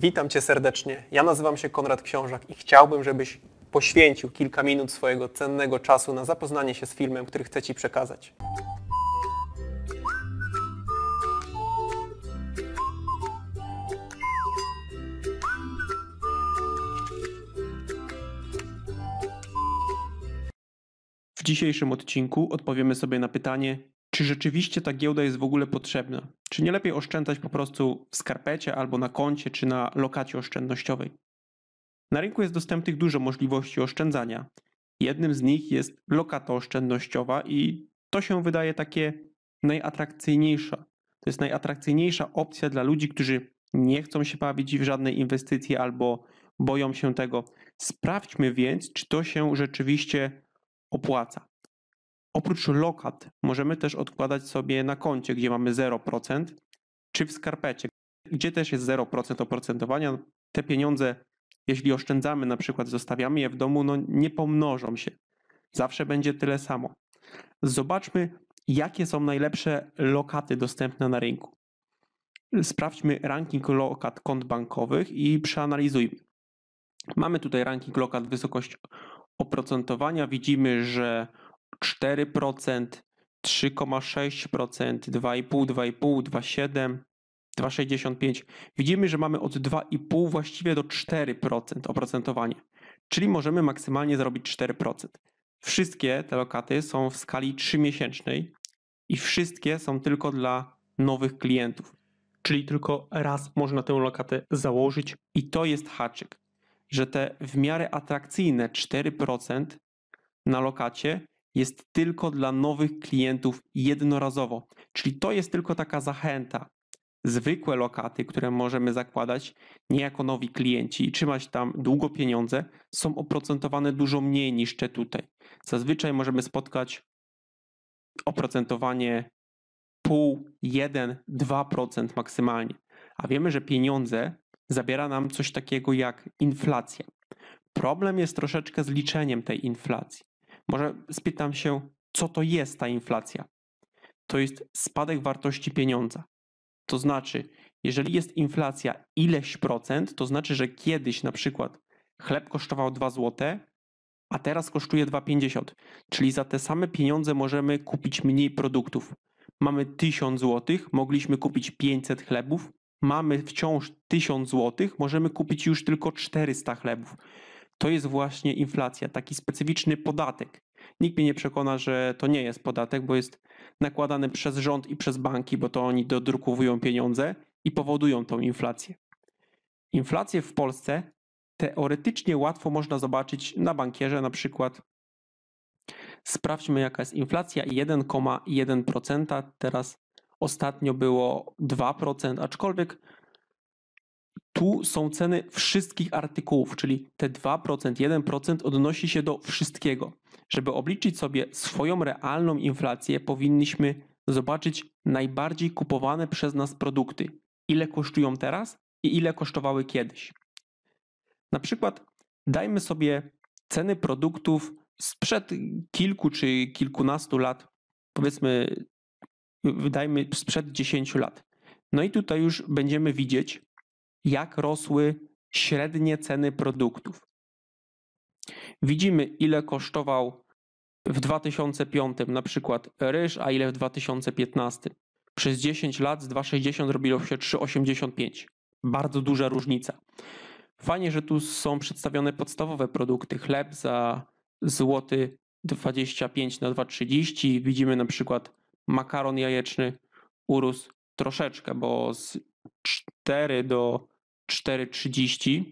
Witam Cię serdecznie. Ja nazywam się Konrad Książak i chciałbym, żebyś poświęcił kilka minut swojego cennego czasu na zapoznanie się z filmem, który chcę Ci przekazać. W dzisiejszym odcinku odpowiemy sobie na pytanie, czy rzeczywiście ta giełda jest w ogóle potrzebna? Czy nie lepiej oszczędzać po prostu w skarpecie albo na koncie czy na lokacie oszczędnościowej? Na rynku jest dostępnych dużo możliwości oszczędzania. Jednym z nich jest lokata oszczędnościowa i to się wydaje takie najatrakcyjniejsza. To jest najatrakcyjniejsza opcja dla ludzi, którzy nie chcą się bawić w żadne inwestycje albo boją się tego. Sprawdźmy więc, czy to się rzeczywiście opłaca. Oprócz lokat możemy też odkładać sobie na koncie, gdzie mamy 0%, czy w skarpecie, gdzie też jest 0% oprocentowania. Te pieniądze, jeśli oszczędzamy, na przykład zostawiamy je w domu, no nie pomnożą się. Zawsze będzie tyle samo. Zobaczmy, jakie są najlepsze lokaty dostępne na rynku. Sprawdźmy ranking lokat kont bankowych i przeanalizujmy. Mamy tutaj ranking lokat wysokość oprocentowania. Widzimy, że 4%, 3,6%, 2,5, 2,5, 2,7%. 2,65. Widzimy, że mamy od 2,5 właściwie do 4% oprocentowanie, czyli możemy maksymalnie zrobić 4%. Wszystkie te lokaty są w skali 3-miesięcznej i wszystkie są tylko dla nowych klientów. Czyli tylko raz można tę lokatę założyć i to jest haczyk, że te w miarę atrakcyjne 4% na lokacie jest tylko dla nowych klientów jednorazowo. Czyli to jest tylko taka zachęta. Zwykłe lokaty, które możemy zakładać nie jako nowi klienci i trzymać tam długo pieniądze, są oprocentowane dużo mniej niż te tutaj. Zazwyczaj możemy spotkać oprocentowanie pół, 1, 2% maksymalnie. A wiemy, że pieniądze zabiera nam coś takiego jak inflacja. Problem jest troszeczkę z liczeniem tej inflacji. Może spytam się, co to jest ta inflacja? To jest spadek wartości pieniądza. To znaczy, jeżeli jest inflacja ileś procent, to znaczy, że kiedyś na przykład chleb kosztował 2 zł, a teraz kosztuje 2,50. Czyli za te same pieniądze możemy kupić mniej produktów. Mamy 1000 zł, mogliśmy kupić 500 chlebów, mamy wciąż 1000 zł, możemy kupić już tylko 400 chlebów to jest właśnie inflacja, taki specyficzny podatek. Nikt mnie nie przekona, że to nie jest podatek, bo jest nakładany przez rząd i przez banki, bo to oni dodrukowują pieniądze i powodują tą inflację. Inflację w Polsce teoretycznie łatwo można zobaczyć na bankierze, na przykład. Sprawdźmy, jaka jest inflacja 1,1%. Teraz ostatnio było 2%, aczkolwiek tu są ceny wszystkich artykułów, czyli te 2%, 1% odnosi się do wszystkiego. Żeby obliczyć sobie swoją realną inflację, powinniśmy zobaczyć najbardziej kupowane przez nas produkty, ile kosztują teraz i ile kosztowały kiedyś. Na przykład dajmy sobie ceny produktów sprzed kilku czy kilkunastu lat, powiedzmy, wydajmy sprzed 10 lat. No i tutaj już będziemy widzieć, jak rosły średnie ceny produktów. Widzimy, ile kosztował w 2005 na przykład ryż, a ile w 2015. Przez 10 lat z 2,60 robiło się 3,85. Bardzo duża różnica. Fajnie, że tu są przedstawione podstawowe produkty. Chleb za złoty 25 na 2,30. Widzimy na przykład makaron jajeczny urósł troszeczkę, bo z 4 do 4,30,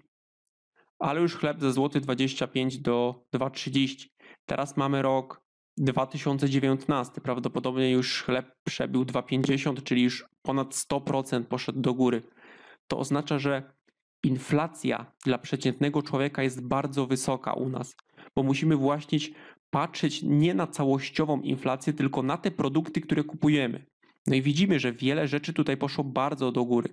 ale już chleb za złoty 25 do 2,30. Teraz mamy rok 2019, prawdopodobnie już chleb przebił 2,50, czyli już ponad 100% poszedł do góry. To oznacza, że inflacja dla przeciętnego człowieka jest bardzo wysoka u nas, bo musimy właśnie patrzeć nie na całościową inflację, tylko na te produkty, które kupujemy. No i widzimy, że wiele rzeczy tutaj poszło bardzo do góry.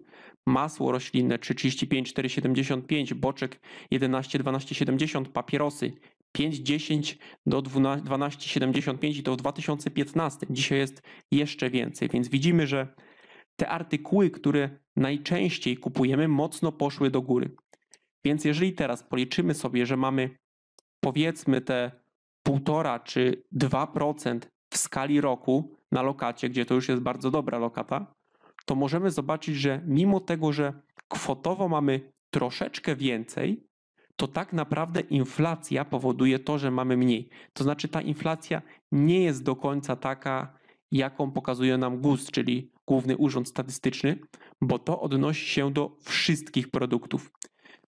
Masło roślinne 35, 4,75, boczek 11, 12,70, papierosy 5,10 do 12,75 i to w 2015. Dzisiaj jest jeszcze więcej, więc widzimy, że te artykuły, które najczęściej kupujemy, mocno poszły do góry. Więc jeżeli teraz policzymy sobie, że mamy powiedzmy te 1,5 czy 2% w skali roku, na lokacie, gdzie to już jest bardzo dobra lokata, to możemy zobaczyć, że mimo tego, że kwotowo mamy troszeczkę więcej, to tak naprawdę inflacja powoduje to, że mamy mniej. To znaczy ta inflacja nie jest do końca taka, jaką pokazuje nam GUS, czyli Główny Urząd Statystyczny, bo to odnosi się do wszystkich produktów.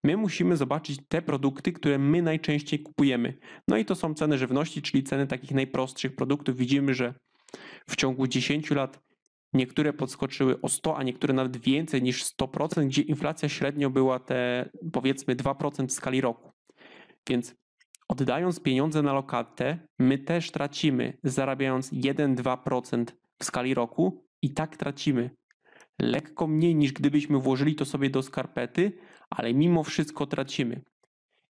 My musimy zobaczyć te produkty, które my najczęściej kupujemy. No i to są ceny żywności, czyli ceny takich najprostszych produktów. Widzimy, że w ciągu 10 lat niektóre podskoczyły o 100, a niektóre nawet więcej niż 100%, gdzie inflacja średnio była te powiedzmy 2% w skali roku. Więc oddając pieniądze na lokatę, my też tracimy, zarabiając 1-2% w skali roku i tak tracimy. Lekko mniej niż gdybyśmy włożyli to sobie do skarpety, ale mimo wszystko tracimy.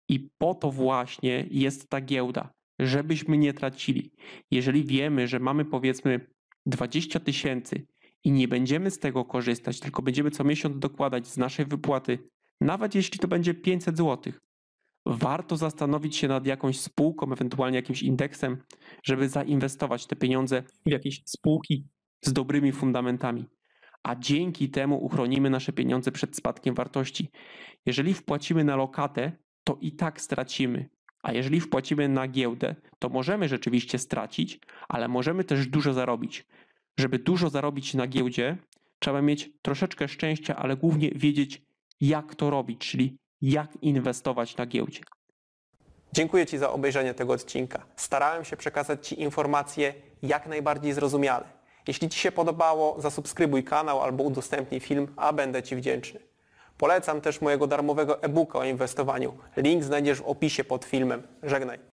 I po to właśnie jest ta giełda, żebyśmy nie tracili. Jeżeli wiemy, że mamy powiedzmy 20 tysięcy i nie będziemy z tego korzystać, tylko będziemy co miesiąc dokładać z naszej wypłaty, nawet jeśli to będzie 500 zł, warto zastanowić się nad jakąś spółką, ewentualnie jakimś indeksem, żeby zainwestować te pieniądze w jakieś spółki z dobrymi fundamentami. A dzięki temu uchronimy nasze pieniądze przed spadkiem wartości. Jeżeli wpłacimy na lokatę, to i tak stracimy, a jeżeli wpłacimy na giełdę, to możemy rzeczywiście stracić, ale możemy też dużo zarobić. Żeby dużo zarobić na giełdzie, trzeba mieć troszeczkę szczęścia, ale głównie wiedzieć, jak to robić, czyli jak inwestować na giełdzie. Dziękuję Ci za obejrzenie tego odcinka. Starałem się przekazać Ci informacje jak najbardziej zrozumiale. Jeśli Ci się podobało, zasubskrybuj kanał albo udostępnij film, a będę Ci wdzięczny. Polecam też mojego darmowego e-booka o inwestowaniu. Link znajdziesz w opisie pod filmem. Żegnaj.